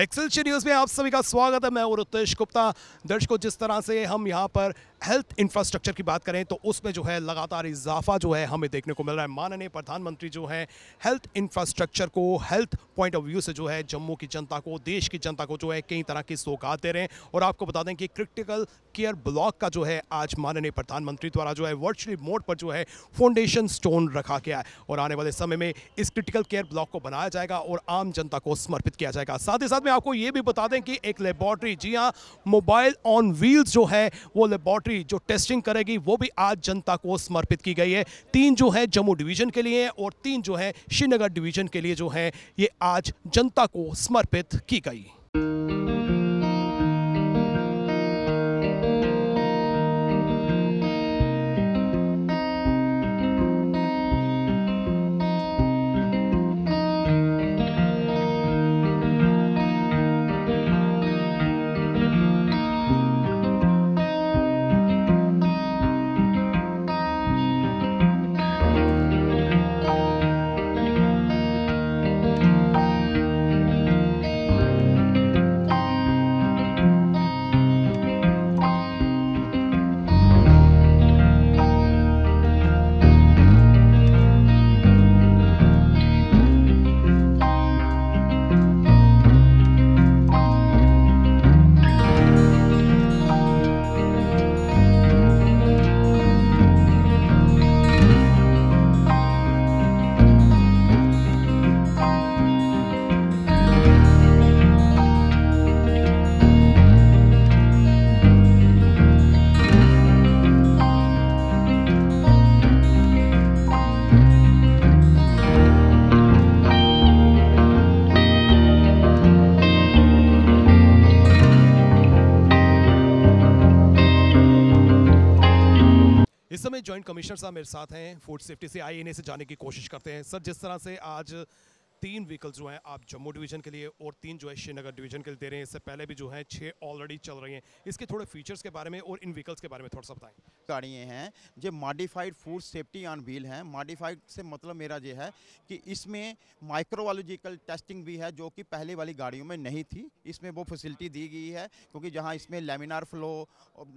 Excelsior news में आप सभी का स्वागत है मैं और उत्तेश गुप्ता दर्शकों जिस तरह से हम यहाँ पर हेल्थ इंफ्रास्ट्रक्चर की बात करें तो उसमें जो है लगातार इजाफा जो है हमें देखने को मिल रहा है माननीय प्रधानमंत्री जो है हेल्थ इंफ्रास्ट्रक्चर को हेल्थ पॉइंट ऑफ व्यू से जो है जम्मू की जनता को देश की जनता को जो है कई तरह की सौगात दे रहे हैं और आपको बता दें कि क्रिटिकल केयर ब्लॉक का जो है आज माननीय प्रधानमंत्री द्वारा जो है वर्चुअली मोड पर जो है फाउंडेशन स्टोन रखा गया है और आने वाले समय में इस क्रिटिकल केयर ब्लॉक को बनाया जाएगा और आम जनता को समर्पित किया जाएगा साथ ही साथ में आपको ये भी बता दें कि एक लेबॉर्ट्री जी हाँ मोबाइल ऑन व्हील्स जो है वो लेबॉर्ट्री भी जो टेस्टिंग करेगी वो भी आज जनता को समर्पित की गई है तीन जो है जम्मू डिवीजन के लिए और तीन जो है श्रीनगर डिवीजन के लिए जो है ये आज जनता को समर्पित की गई जॉइंट कमिश्नर साहब मेरे साथ हैं फूड सेफ्टी से आई से जाने की कोशिश करते हैं सर जिस तरह से आज तीन व्हीकल जो हैं आप जम्मू डिवीजन के लिए और तीन जो है श्रीनगर डिवीजन के लिए दे रहे हैं इससे पहले भी जो है छः ऑलरेडी चल रही हैं इसके थोड़े फीचर्स के बारे में और इन व्हीकल्स के बारे में थोड़ा सा बताएं गाड़ियाँ हैं जो modified food safety on wheel हैं मॉडिफाइड से मतलब मेरा ये है कि इसमें माइक्रोवालोजिकल टेस्टिंग भी है जो कि पहले वाली गाड़ियों में नहीं थी इसमें वो फैसिलिटी दी गई है क्योंकि जहाँ इसमें लेमिनार फ्लो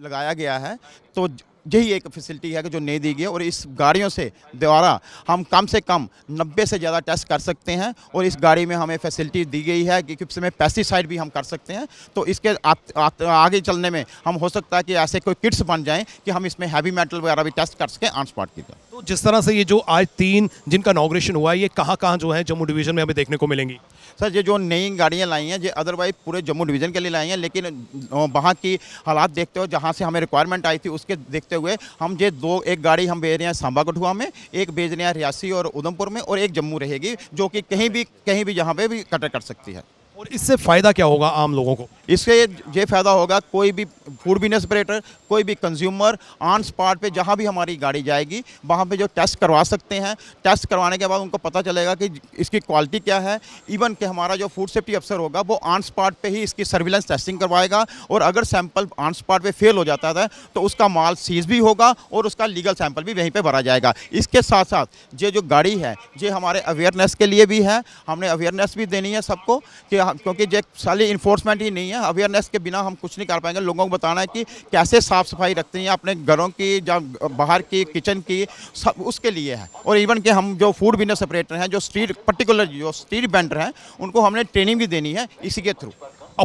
लगाया गया है तो यही एक फैसिलिटी है कि जो नहीं दी गई और इस गाड़ियों से द्वारा हम कम से कम 90 से ज़्यादा टेस्ट कर सकते हैं और इस गाड़ी में हमें फैसिलिटी दी गई है कि में पेस्टिसाइड भी हम कर सकते हैं तो इसके आ, आ, आगे चलने में हम हो सकता है कि ऐसे कोई किट्स बन जाएँ कि हम इसमें हैवी मेटल वगैरह भी टेस्ट कर सकें आन स्पॉट की तो जिस तरह से ये जो आज तीन जिनका इनाग्रेशन हुआ है ये कहाँ कहाँ जो है जम्मू डिवीज़न में हमें देखने को मिलेंगी सर ये जो नई गाड़ियाँ लाई हैं ये अदरवाइज पूरे जम्मू डिवीज़न के लिए लाई हैं लेकिन वहाँ की हालात देखते हुए जहाँ से हमें रिक्वायरमेंट आई थी उसके देखते हुए हम ये दो एक गाड़ी हम भेज रहे हैं सांबा कठुआ में एक भेज रहे हैं रियासी और उधमपुर में और एक जम्मू रहेगी जो कि कहीं भी कहीं भी जहाँ पे भी कटर कट सकती है और इससे फ़ायदा क्या होगा आम लोगों को इससे ये फ़ायदा होगा कोई भी फूड बिजनेस ऑपरेटर कोई भी कंज्यूमर ऑन स्पॉट पे जहाँ भी हमारी गाड़ी जाएगी वहाँ पे जो टेस्ट करवा सकते हैं टेस्ट करवाने के बाद उनको पता चलेगा कि इसकी क्वालिटी क्या है इवन कि हमारा जो फूड सेफ्टी अफसर होगा वो ऑन स्पॉट पे ही इसकी सर्विलेंस टेस्टिंग करवाएगा और अगर सैंपल ऑन स्पॉट पर फेल हो जाता था तो उसका माल सीज भी होगा और उसका लीगल सैंपल भी वहीं पर भरा जाएगा इसके साथ साथ ये जो गाड़ी है ये हमारे अवेयरनेस के लिए भी है हमने अवेयरनेस भी देनी है सबको कि हाँ, क्योंकि जो साली इन्फोर्समेंट ही नहीं है अवेयरनेस के बिना हम कुछ नहीं कर पाएंगे लोगों को बताना है कि कैसे साफ़ सफाई रखते हैं अपने घरों की या बाहर की किचन की सब उसके लिए है और इवन के हम जो फूड बिजनेस ऑपरेटर हैं जो स्ट्रीट पर्टिकुलर जो स्ट्रीट वेंडर हैं उनको हमने ट्रेनिंग भी देनी है इसी के थ्रू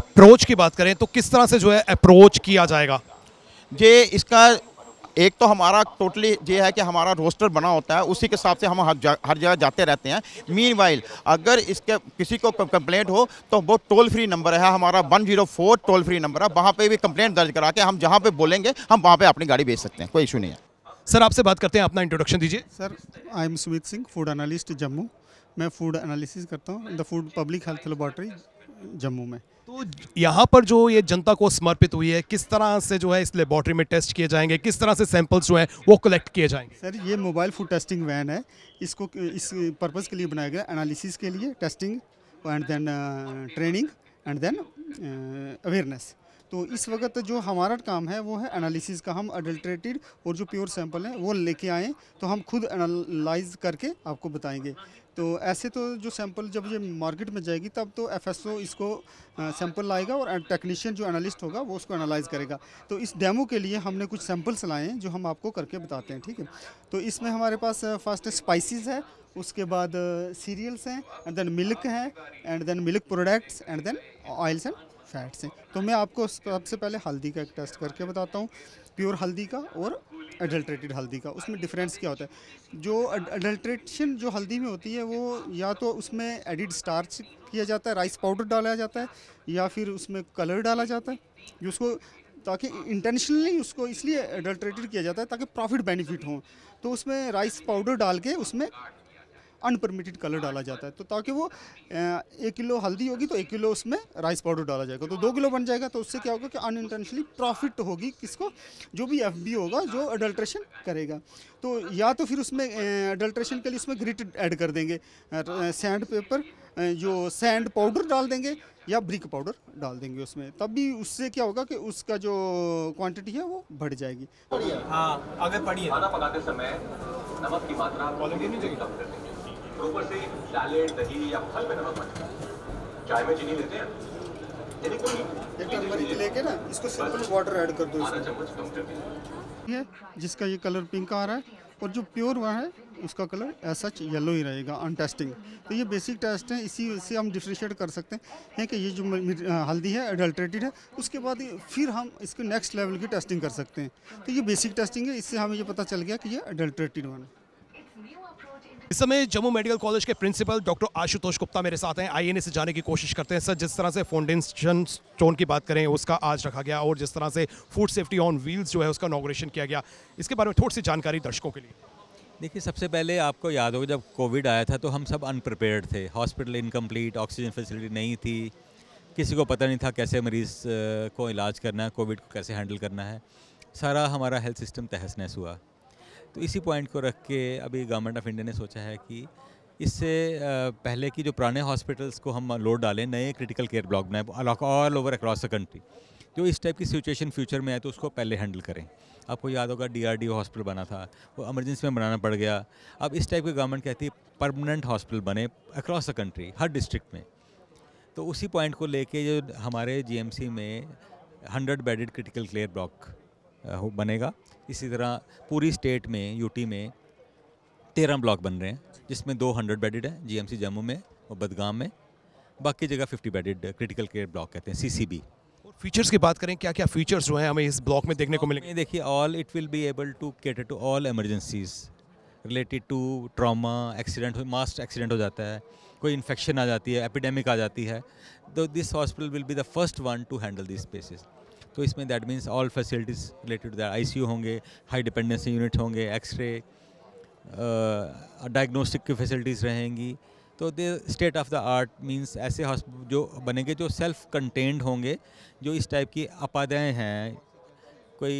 अप्रोच की बात करें तो किस तरह से जो है अप्रोच किया जाएगा ये इसका एक तो हमारा टोटली ये है कि हमारा रोस्टर बना होता है उसी के हिसाब से हम हर जगह जाते रहते हैं मीन अगर इसके किसी को कंप्लेंट हो तो वो टोल फ्री नंबर है हमारा वन टोल फ्री नंबर है वहाँ पर भी कंप्लेंट दर्ज करा के हम जहाँ पर बोलेंगे हम वहाँ पर अपनी गाड़ी बेच सकते हैं कोई इशू नहीं है सर आपसे बात करते हैं अपना इंट्रोडक्शन दीजिए sir I am Sumit Singh food analyst Jammu मैं फूड एनालिसिस करता हूँ the food public health laboratory Jammu में तो यहाँ पर जो ये जनता को समर्पित हुई है किस तरह से जो है इस लेबॉर्ट्री में टेस्ट किए जाएंगे किस तरह से सैंपल्स जो है वो कलेक्ट किए जाएंगे सर ये मोबाइल फूड टेस्टिंग वैन है इसको इस पर्पज़ के लिए बनाया गया एनालिसिस के लिए testing and then training and then awareness तो इस वक्त जो हमारा काम है वो है एनालिसिस का हम अडल्ट्रेटेड और जो प्योर सैंपल हैं वो लेके आएँ तो हम खुद एनालाइज करके आपको बताएंगे तो ऐसे तो जो सैंपल जब ये मार्केट में जाएगी तब तो एफ इसको सैंपल लाएगा और टेक्नीशियन जो एनालिस्ट होगा वो उसको एनालाइज करेगा तो इस डेमो के लिए हमने कुछ सैंपल्स लाए हैं जो हम आपको करके बताते हैं ठीक है तो इसमें हमारे पास फर्स्ट स्पाइसेस है उसके बाद सीरियल्स हैं एंड देन मिल्क है and then milk products and then oils and fats हैं तो मैं आपको सबसे पहले हल्दी का एक टेस्ट करके बताता हूँ प्योर हल्दी का और एडल्ट्रेटेड हल्दी का उसमें डिफरेंस क्या होता है जो एडल्ट्रेशन जो हल्दी में होती है वो या तो उसमें एडिड स्टार्च किया जाता है राइस पाउडर डाला जाता है या फिर उसमें कलर डाला जाता है उसको ताकि इंटेंशनली उसको इसलिए एडल्ट्रेटेड किया जाता है ताकि प्रॉफिट बेनिफिट हो तो उसमें राइस पाउडर डाल के उसमें अनपरमिटेड कलर डाला जाता है तो ताकि वो एक किलो हल्दी होगी तो एक किलो उसमें राइस पाउडर डाला जाएगा तो दो किलो बन जाएगा तो उससे क्या होगा कि अनइंटेंशनली प्रॉफिट होगी किसको जो भी एफ होगा जो अडल्ट्रेशन करेगा तो या तो फिर उसमें अडल्ट्रेशन के लिए उसमें ग्रिट ऐड कर देंगे सैंड पेपर जो सैंड पाउडर डाल देंगे या ब्रिक पाउडर डाल देंगे उसमें तब भी उससे क्या होगा कि उसका जो क्वांटिटी है वो बढ़ जाएगी हाँ पड़ी है खाना पकाते समय नमक की मात्रा प्रॉपर से डाले दही या फल में नमक मत चाय में चीनी लेते हैं यानी कोई लेके ना इसको सिंपल वाटर ऐड कर दो जिसका ये कलर पिंक आ रहा है और जो प्योर हुआ है उसका कलर ऐसा येलो ही रहेगा अन टेस्टिंग तो ये बेसिक टेस्ट है इसी से हम डिफ्रेंशिएट कर सकते हैं कि ये जो हल्दी है एडल्ट्रेटेड है उसके बाद फिर हम इसके नेक्स्ट लेवल की टेस्टिंग कर सकते हैं तो ये बेसिक टेस्टिंग है इससे हमें ये पता चल गया कि ये एडल्ट्रेटेड वन है इस समय जम्मू मेडिकल कॉलेज के प्रिंसिपल डॉक्टर आशुतोष गुप्ता मेरे साथ हैं आईएनए से जाने की कोशिश करते हैं सर जिस तरह से फाउंडेशन स्टोन की बात करें उसका आज रखा गया और जिस तरह से फूड सेफ्टी ऑन व्हील्स जो है उसका नॉग्रेशन किया गया इसके बारे में थोड़ी सी जानकारी दर्शकों के लिए देखिए सबसे पहले आपको याद होगा जब कोविड आया था तो हम सब अनप्रिपेयर्ड थे हॉस्पिटल इनकम्प्लीट ऑक्सीजन फैसिलिटी नहीं थी किसी को पता नहीं था कैसे मरीज़ को इलाज करना है कोविड को कैसे हैंडल करना है सारा हमारा हेल्थ सिस्टम तहस नहस हुआ तो इसी पॉइंट को रख के अभी गवर्नमेंट ऑफ इंडिया ने सोचा है कि इससे पहले की जो पुराने हॉस्पिटल्स को हम लोड डालें नए क्रिटिकल केयर ब्लॉक बनाए all over across the country जो इस टाइप की सिचुएशन फ्यूचर में आए तो उसको पहले हैंडल करें आपको याद होगा डी हॉस्पिटल बना था वो इमरजेंसी में बनाना पड़ गया अब इस टाइप की गवर्नमेंट कहती है परमानेंट हॉस्पिटल बने अक्रॉस द कंट्री हर डिस्ट्रिक्ट में तो उसी पॉइंट को लेके जो हमारे जीएमसी में hundred bedded critical care block बनेगा इसी तरह पूरी स्टेट में यूटी में तेरह ब्लॉक बन रहे हैं जिसमें दो हंड्रेड बेडेड है जीएमसी जम्मू में और बदगाम में बाकी जगह fifty bedded critical care block कहते हैं सीसीबी फीचर्स की बात करें क्या क्या फीचर्स जो हैं हमें इस ब्लॉक में देखने को मिलेंगे देखिए all it will be able to cater to all emergencies related to trauma accident mass accident हो जाता है कोई इन्फेक्शन आ जाती है एपिडेमिक आ जाती है तो this hospital will be the first one to handle this cases तो इसमें that means all facilities related to C U होंगे हाई डिपेंडेंसी यूनिट होंगे एक्सरे डायग्नोस्टिक uh, की फैसिलिटीज़ रहेंगी तो the state of the art means ऐसे जो बनेंगे जो सेल्फ कंटेंड होंगे जो इस टाइप की आपादाएँ हैं कोई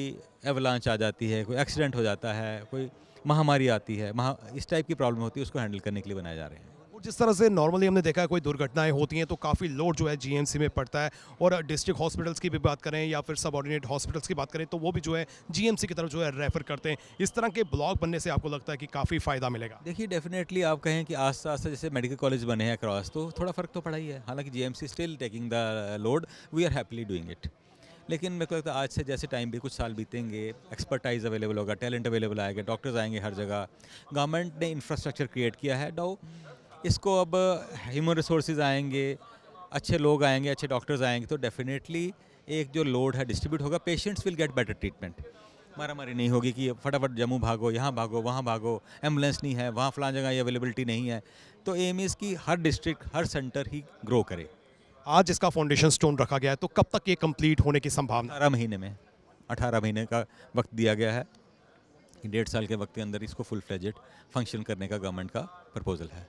एवलांच आ जाती है कोई एक्सीडेंट हो जाता है कोई महामारी आती है महा इस टाइप की प्रॉब्लम होती है उसको हैंडल करने के लिए बनाए जा रहे हैं जिस तरह से नॉर्मली हमने देखा है कोई दुर्घटनाएं होती हैं तो काफ़ी लोड जो है जीएमसी में पड़ता है और डिस्ट्रिक्ट हॉस्पिटल्स की भी बात करें या फिर सब ऑर्डिनेट हॉस्पिटल्स की बात करें तो वो भी जो है जीएमसी की तरफ जो है रेफर करते हैं इस तरह के ब्लॉक बनने से आपको लगता है कि काफ़ी फ़ायदा मिलेगा देखिए डेफिनेटली आप कहें कि आस्ते आस्ते जैसे मेडिकल कॉलेज बने हैं अक्रॉस तो थोड़ा फ़र्क तो पड़ा ही है हालांकि जी still taking the load we are happily doing it लेकिन मेरे को लगता है आज से जैसे टाइम भी कुछ साल बीतेंगे एक्सपर्टाइज अवेलेबल होगा टैलेंट अवेलेबल आएगा डॉक्टर्स आएंगे हर जगह गवर्नमेंट ने इंफ्रास्ट्रक्चर क्रिएट किया है डाउ इसको अब ह्यूमन रिसोर्सेज आएंगे अच्छे लोग आएंगे अच्छे डॉक्टर्स आएंगे तो डेफिनेटली एक जो लोड है डिस्ट्रीब्यूट होगा patients will get better treatment मारा मारी नहीं होगी कि फटाफट जम्मू भागो यहाँ भागो वहाँ भागो एम्बुलेंस नहीं है वहाँ फलां जगह अवेलेबिलिटी नहीं है तो एम इज़ कि हर डिस्ट्रिक्ट हर सेंटर ही ग्रो करे आज इसका फाउंडेशन स्टोन रखा गया है तो कब तक ये कंप्लीट होने की संभावना अठारह महीने में अठारह महीने का वक्त दिया गया है डेढ़ साल के वक्त के अंदर इसको फुल फ्लेजेड फंक्शन करने का गवर्नमेंट का प्रपोजल है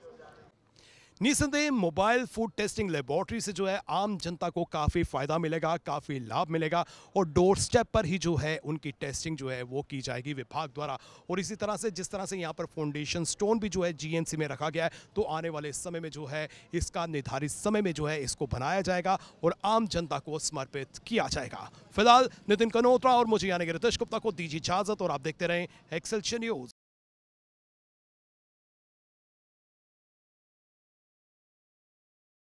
निसंदेह मोबाइल फूड टेस्टिंग लेबोरेटरी से जो है आम जनता को काफ़ी फ़ायदा मिलेगा काफ़ी लाभ मिलेगा और डोर स्टेप पर ही जो है उनकी टेस्टिंग जो है वो की जाएगी विभाग द्वारा और इसी तरह से जिस तरह से यहाँ पर फाउंडेशन स्टोन भी जो है जीएनसी में रखा गया है तो आने वाले समय में जो है इसका निर्धारित समय में जो है इसको बनाया जाएगा और आम जनता को समर्पित किया जाएगा फिलहाल नितिन कनोत्रा और मुझे यानी कि रितेश गुप्ता को दीजिए इजाजत और आप देखते रहें एक्सेल न्यूज